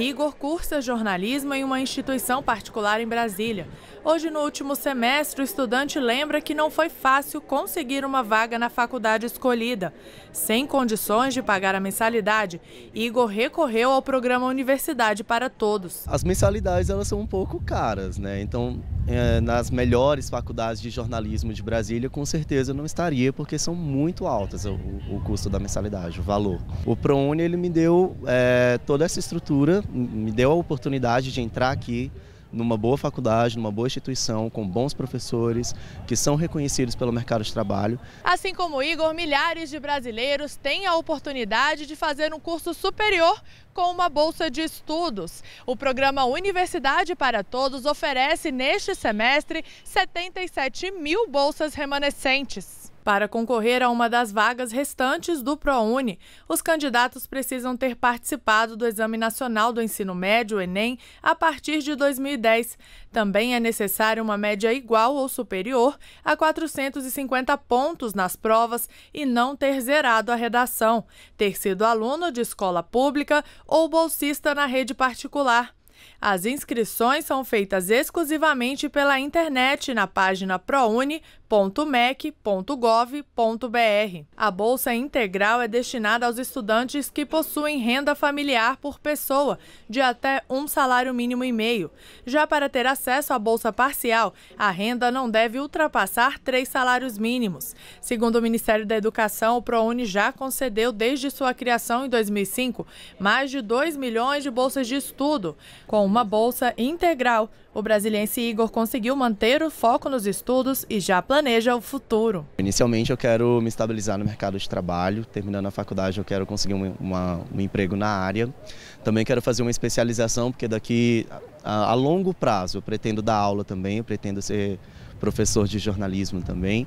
Igor cursa jornalismo em uma instituição particular em Brasília. Hoje, no último semestre, o estudante lembra que não foi fácil conseguir uma vaga na faculdade escolhida. Sem condições de pagar a mensalidade, Igor recorreu ao programa Universidade para Todos. As mensalidades elas são um pouco caras, né? Então, é, nas melhores faculdades de jornalismo de Brasília, com certeza não estaria, porque são muito altas o, o custo da mensalidade, o valor. O ProUni ele me deu é, toda essa estrutura me deu a oportunidade de entrar aqui numa boa faculdade, numa boa instituição, com bons professores que são reconhecidos pelo mercado de trabalho. Assim como Igor, milhares de brasileiros têm a oportunidade de fazer um curso superior com uma bolsa de estudos. O programa Universidade para Todos oferece neste semestre 77 mil bolsas remanescentes. Para concorrer a uma das vagas restantes do ProUni, os candidatos precisam ter participado do Exame Nacional do Ensino Médio, Enem, a partir de 2010. Também é necessária uma média igual ou superior a 450 pontos nas provas e não ter zerado a redação, ter sido aluno de escola pública ou bolsista na rede particular. As inscrições são feitas exclusivamente pela internet na página prouni.mec.gov.br. A bolsa integral é destinada aos estudantes que possuem renda familiar por pessoa de até um salário mínimo e meio. Já para ter acesso à bolsa parcial, a renda não deve ultrapassar três salários mínimos. Segundo o Ministério da Educação, o ProUni já concedeu desde sua criação em 2005 mais de 2 milhões de bolsas de estudo. Com uma bolsa integral, o brasiliense Igor conseguiu manter o foco nos estudos e já planeja o futuro. Inicialmente eu quero me estabilizar no mercado de trabalho, terminando a faculdade eu quero conseguir um, uma, um emprego na área. Também quero fazer uma especialização, porque daqui a, a longo prazo eu pretendo dar aula também, eu pretendo ser professor de jornalismo também.